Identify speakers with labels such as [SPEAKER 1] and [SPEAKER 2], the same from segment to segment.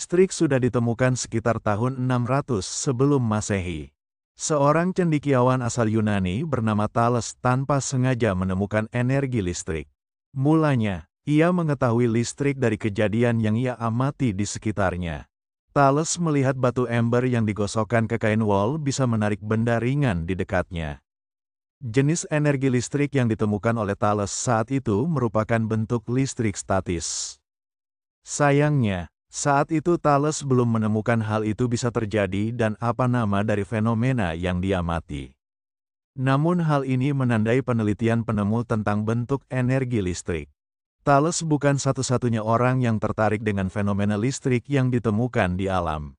[SPEAKER 1] Strik sudah ditemukan sekitar tahun 600 sebelum Masehi. Seorang cendikiawan asal Yunani bernama Thales tanpa sengaja menemukan energi listrik. Mulanya, ia mengetahui listrik dari kejadian yang ia amati di sekitarnya. Thales melihat batu ember yang digosokkan ke kain wol bisa menarik benda ringan di dekatnya. Jenis energi listrik yang ditemukan oleh Thales saat itu merupakan bentuk listrik statis. Sayangnya, saat itu Thales belum menemukan hal itu bisa terjadi dan apa nama dari fenomena yang diamati. Namun hal ini menandai penelitian penemu tentang bentuk energi listrik. Thales bukan satu-satunya orang yang tertarik dengan fenomena listrik yang ditemukan di alam.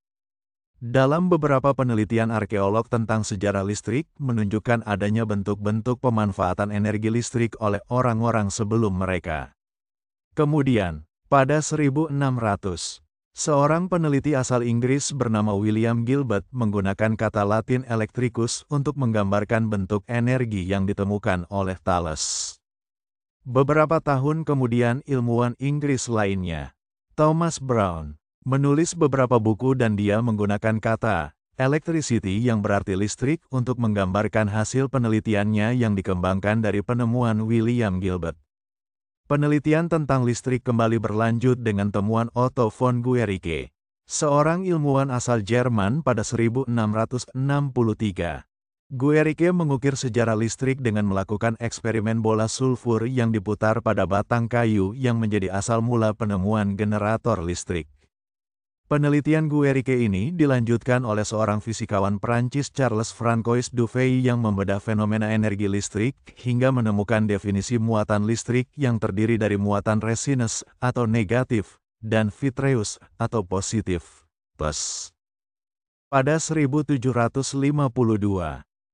[SPEAKER 1] Dalam beberapa penelitian arkeolog tentang sejarah listrik, menunjukkan adanya bentuk-bentuk pemanfaatan energi listrik oleh orang-orang sebelum mereka. Kemudian, pada 1600, seorang peneliti asal Inggris bernama William Gilbert menggunakan kata Latin electricus untuk menggambarkan bentuk energi yang ditemukan oleh Thales. Beberapa tahun kemudian ilmuwan Inggris lainnya, Thomas Brown, menulis beberapa buku dan dia menggunakan kata electricity yang berarti listrik untuk menggambarkan hasil penelitiannya yang dikembangkan dari penemuan William Gilbert. Penelitian tentang listrik kembali berlanjut dengan temuan Otto von Guericke, seorang ilmuwan asal Jerman pada 1663. Guericke mengukir sejarah listrik dengan melakukan eksperimen bola sulfur yang diputar pada batang kayu yang menjadi asal mula penemuan generator listrik. Penelitian Guericke ini dilanjutkan oleh seorang fisikawan Perancis Charles Francois Dufay yang membedah fenomena energi listrik hingga menemukan definisi muatan listrik yang terdiri dari muatan resinus atau negatif dan vitreus atau positif. Plus. E Pada 1752,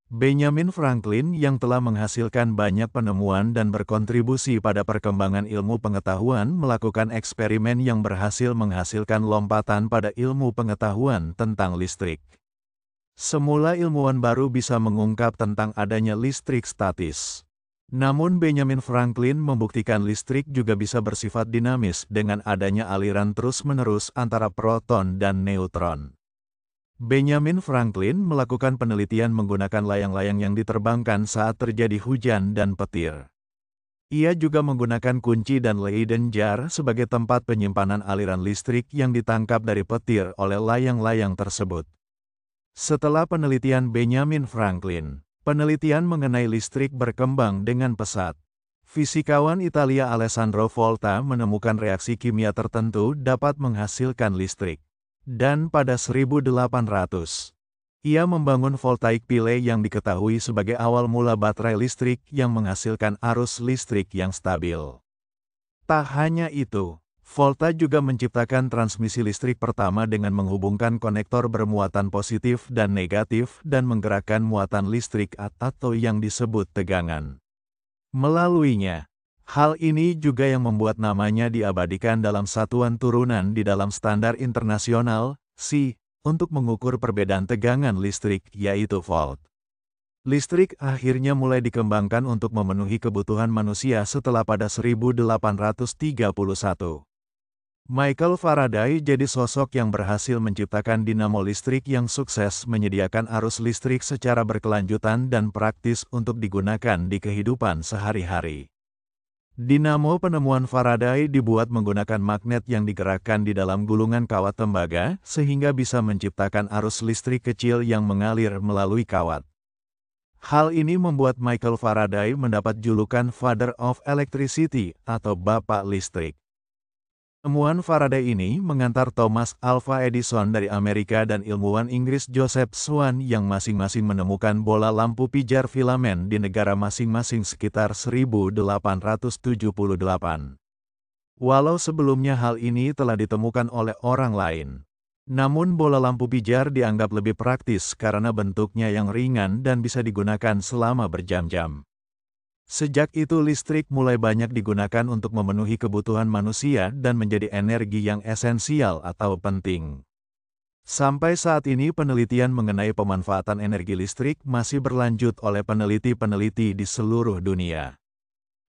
[SPEAKER 1] Benjamin Franklin yang telah menghasilkan banyak penemuan dan berkontribusi pada perkembangan ilmu pengetahuan melakukan eksperimen yang berhasil menghasilkan lompatan pada ilmu pengetahuan tentang listrik. Semula ilmuwan baru bisa mengungkap tentang adanya listrik statis. Namun Benjamin Franklin membuktikan listrik juga bisa bersifat dinamis dengan adanya aliran terus-menerus antara proton dan neutron. Benjamin Franklin melakukan penelitian menggunakan layang-layang yang diterbangkan saat terjadi hujan dan petir. Ia juga menggunakan kunci dan Leyden jar sebagai tempat penyimpanan aliran listrik yang ditangkap dari petir oleh layang-layang tersebut. Setelah penelitian Benjamin Franklin, penelitian mengenai listrik berkembang dengan pesat. Fisikawan Italia Alessandro Volta menemukan reaksi kimia tertentu dapat menghasilkan listrik. Dan pada 1800, ia membangun voltaik pile yang diketahui sebagai awal mula baterai listrik yang menghasilkan arus listrik yang stabil. Tak hanya itu, Volta juga menciptakan transmisi listrik pertama dengan menghubungkan konektor bermuatan positif dan negatif dan menggerakkan muatan listrik atau yang disebut tegangan. Melaluinya, Hal ini juga yang membuat namanya diabadikan dalam satuan turunan di dalam standar internasional, C, untuk mengukur perbedaan tegangan listrik, yaitu volt. Listrik akhirnya mulai dikembangkan untuk memenuhi kebutuhan manusia setelah pada 1831. Michael Faraday jadi sosok yang berhasil menciptakan dinamo listrik yang sukses menyediakan arus listrik secara berkelanjutan dan praktis untuk digunakan di kehidupan sehari-hari. Dinamo penemuan Faraday dibuat menggunakan magnet yang digerakkan di dalam gulungan kawat tembaga, sehingga bisa menciptakan arus listrik kecil yang mengalir melalui kawat. Hal ini membuat Michael Faraday mendapat julukan Father of Electricity atau Bapak Listrik. Temuan Faraday ini mengantar Thomas Alva Edison dari Amerika dan ilmuwan Inggris Joseph Swan yang masing-masing menemukan bola lampu pijar filamen di negara masing-masing sekitar 1878. Walau sebelumnya hal ini telah ditemukan oleh orang lain, namun bola lampu pijar dianggap lebih praktis karena bentuknya yang ringan dan bisa digunakan selama berjam-jam. Sejak itu listrik mulai banyak digunakan untuk memenuhi kebutuhan manusia dan menjadi energi yang esensial atau penting. Sampai saat ini penelitian mengenai pemanfaatan energi listrik masih berlanjut oleh peneliti-peneliti di seluruh dunia.